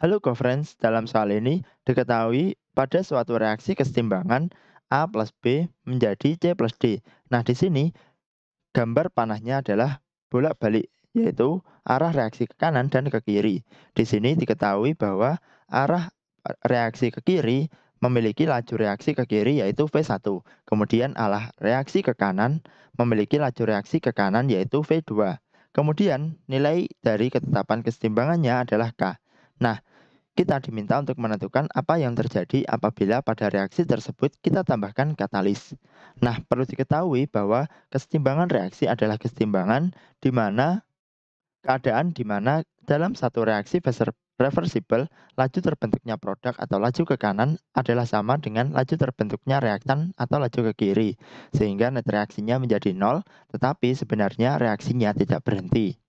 Halo cofriends, dalam soal ini diketahui pada suatu reaksi kesetimbangan A plus B menjadi C plus D. Nah, di sini gambar panahnya adalah bolak-balik, yaitu arah reaksi ke kanan dan ke kiri. Di sini diketahui bahwa arah reaksi ke kiri memiliki laju reaksi ke kiri yaitu V1. Kemudian arah reaksi ke kanan memiliki laju reaksi ke kanan yaitu V2. Kemudian nilai dari ketetapan kesetimbangannya adalah K. Nah, kita diminta untuk menentukan apa yang terjadi apabila pada reaksi tersebut kita tambahkan katalis. Nah, perlu diketahui bahwa kesetimbangan reaksi adalah kesetimbangan di mana keadaan di mana dalam satu reaksi reversible, laju terbentuknya produk atau laju ke kanan adalah sama dengan laju terbentuknya reaktan atau laju ke kiri, sehingga net reaksinya menjadi nol, tetapi sebenarnya reaksinya tidak berhenti.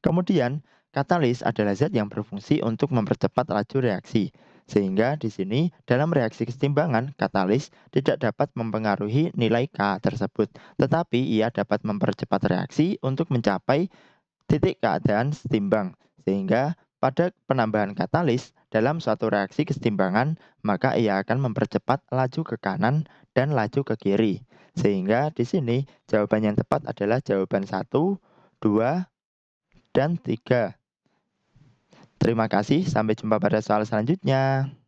Kemudian, Katalis adalah zat yang berfungsi untuk mempercepat laju reaksi, sehingga di sini dalam reaksi kesetimbangan katalis tidak dapat mempengaruhi nilai K tersebut, tetapi ia dapat mempercepat reaksi untuk mencapai titik keadaan setimbang. Sehingga pada penambahan katalis dalam suatu reaksi kesetimbangan, maka ia akan mempercepat laju ke kanan dan laju ke kiri. Sehingga di sini jawaban yang tepat adalah jawaban 1, 2, dan 3. Terima kasih, sampai jumpa pada soal selanjutnya.